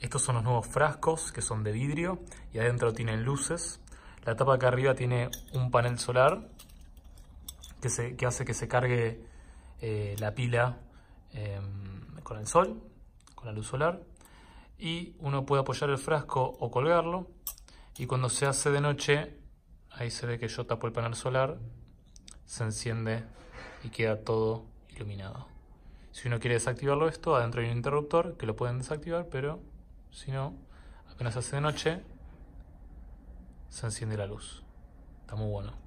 Estos son los nuevos frascos que son de vidrio y adentro tienen luces. La tapa acá arriba tiene un panel solar que, hace que se cargue eh, la pila em, con el sol, con la luz solar. Y uno puede apoyar el frasco o colgarlo. Y cuando se hace de noche, ahí se ve que yo tapo el panel solar, se enciende y queda todo iluminado. Si uno quiere desactivarlo esto, adentro hay un interruptor que lo pueden desactivar, pero si no, apenas hace de noche, se enciende la luz. Está muy bueno.